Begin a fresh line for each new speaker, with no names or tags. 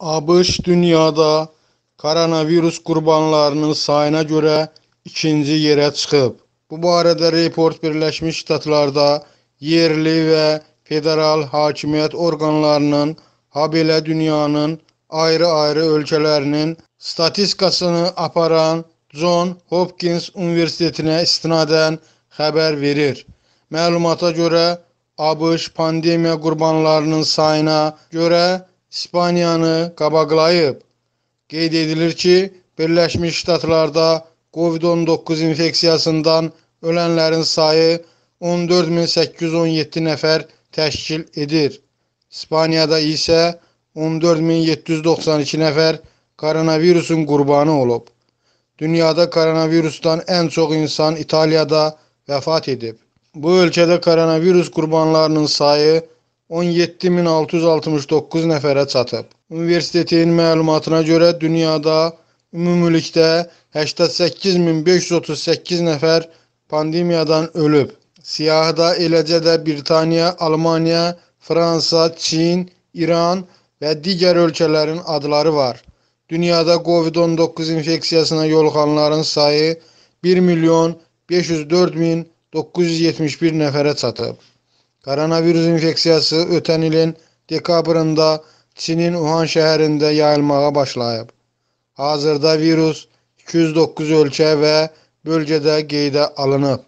ABŞ dünyada koronavirus qurbanlarının sayına görə ikinci yerə çıxıb. Bu barədə report Birləşmiş Ştatlarda yerli və federal hakimiyyət orqanlarının, habelə dünyanın ayrı-ayrı ölkələrinin statistikasını aparan John Hopkins Universitetinə istinadən xəbər verir. Məlumata görə ABŞ pandemiya qurbanlarının sayına görə İspaniyanı qabaqlayıb. Qeyd edilir ki, Birləşmiş Ştatlarda COVID-19 infeksiyasından ölənlərin sayı 14817 nəfər təşkil edir. İspaniyada isə 14792 nəfər koronavirusun qurbanı olub. Dünyada koronavirusdan ən çox insan İtaliyada vəfat edib. Bu ölkədə koronavirus qurbanlarının sayı 17669 nəfərə çatıb. Universitetin məlumatına görə dünyada ümumilikdə 88538 nəfər pandemiyadan ölüb. Siyahıda eləcə də Britaniya, Almaniya, Fransa, Çin, İran və digər ölkələrin adları var. Dünyada COVID-19 infeksiyasına yoluxanların sayı 1 milyon 504 min 971 nəfərə çatıb. Koronavirüs infeksiyası ötən ilin dekabrında Çinin Uhan şehrinde yayılmağa başlayıp, Hazırda virüs 209 ölkə ve bölgede qeydə alınıp.